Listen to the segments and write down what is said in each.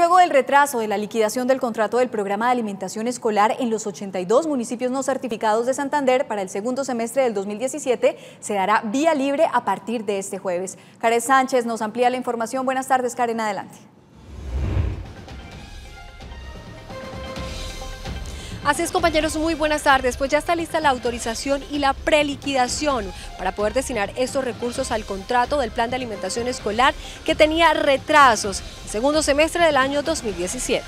Luego del retraso de la liquidación del contrato del programa de alimentación escolar en los 82 municipios no certificados de Santander para el segundo semestre del 2017, se dará vía libre a partir de este jueves. Karen Sánchez nos amplía la información. Buenas tardes, Karen, adelante. Así es compañeros, muy buenas tardes. Pues ya está lista la autorización y la preliquidación para poder destinar estos recursos al contrato del plan de alimentación escolar que tenía retrasos segundo semestre del año 2017.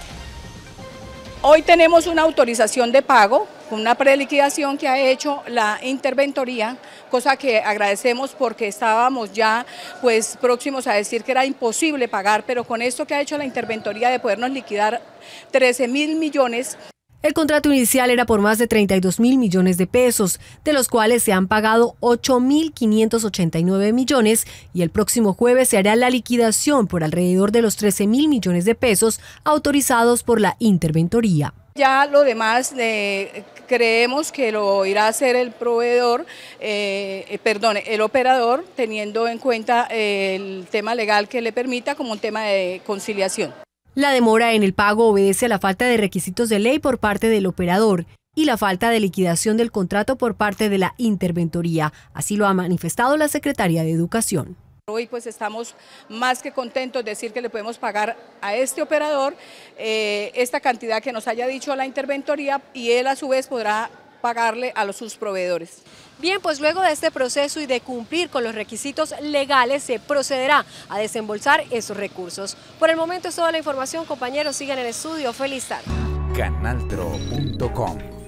Hoy tenemos una autorización de pago, una preliquidación que ha hecho la interventoría, cosa que agradecemos porque estábamos ya pues próximos a decir que era imposible pagar, pero con esto que ha hecho la interventoría de podernos liquidar 13 mil millones el contrato inicial era por más de 32 mil millones de pesos, de los cuales se han pagado 8 mil 589 millones y el próximo jueves se hará la liquidación por alrededor de los 13 mil millones de pesos autorizados por la interventoría. Ya lo demás creemos que lo irá a hacer el proveedor, eh, eh, perdón, el operador, teniendo en cuenta el tema legal que le permita como un tema de conciliación. La demora en el pago obedece a la falta de requisitos de ley por parte del operador y la falta de liquidación del contrato por parte de la interventoría. Así lo ha manifestado la Secretaría de Educación. Hoy pues estamos más que contentos de decir que le podemos pagar a este operador eh, esta cantidad que nos haya dicho la interventoría y él a su vez podrá pagarle a los, sus proveedores. Bien, pues luego de este proceso y de cumplir con los requisitos legales, se procederá a desembolsar esos recursos. Por el momento es toda la información, compañeros. Sigan en el estudio. Feliz tarde. Canaltro.com